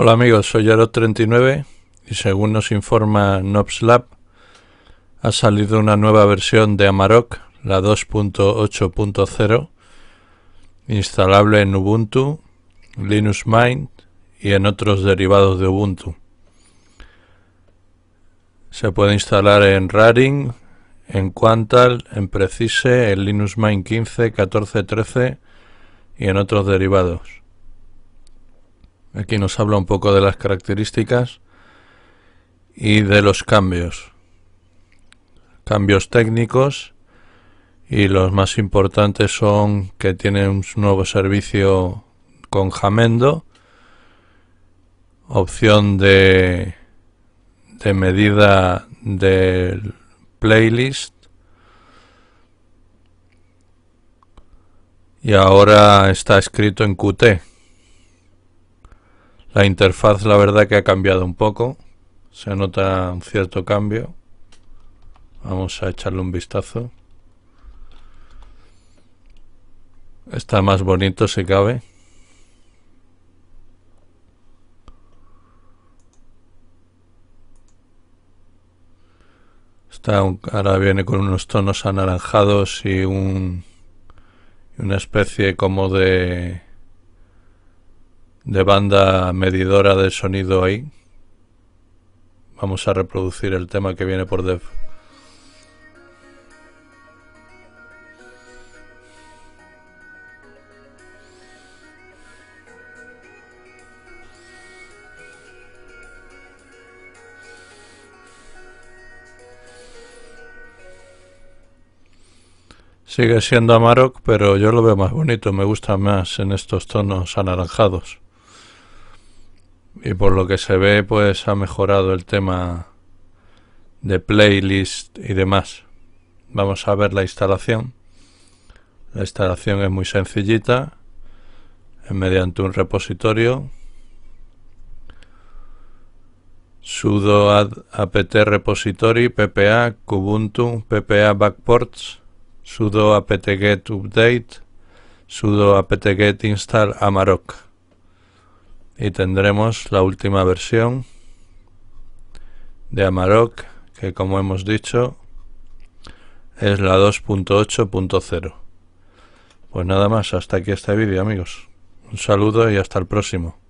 Hola amigos, soy aero 39 y según nos informa NobsLab, ha salido una nueva versión de Amarok, la 2.8.0, instalable en Ubuntu, Linux Mint y en otros derivados de Ubuntu. Se puede instalar en Raring, en Quantal, en Precise, en Linux Mint 15, 14, 13 y en otros derivados. Aquí nos habla un poco de las características y de los cambios. Cambios técnicos y los más importantes son que tiene un nuevo servicio con Jamendo, opción de, de medida del playlist y ahora está escrito en Qt. La interfaz la verdad que ha cambiado un poco, se nota un cierto cambio. Vamos a echarle un vistazo. Está más bonito si cabe. Está ahora viene con unos tonos anaranjados y un, una especie como de de banda medidora de sonido ahí. Vamos a reproducir el tema que viene por dev. Sigue siendo Amarok, pero yo lo veo más bonito, me gusta más en estos tonos anaranjados. Y por lo que se ve, pues ha mejorado el tema de playlist y demás. Vamos a ver la instalación. La instalación es muy sencillita, es mediante un repositorio sudo apt repository ppa kubuntu ppa backports sudo apt get update sudo apt get install amarok y tendremos la última versión de Amarok que como hemos dicho es la 2.8.0 pues nada más hasta aquí este vídeo amigos un saludo y hasta el próximo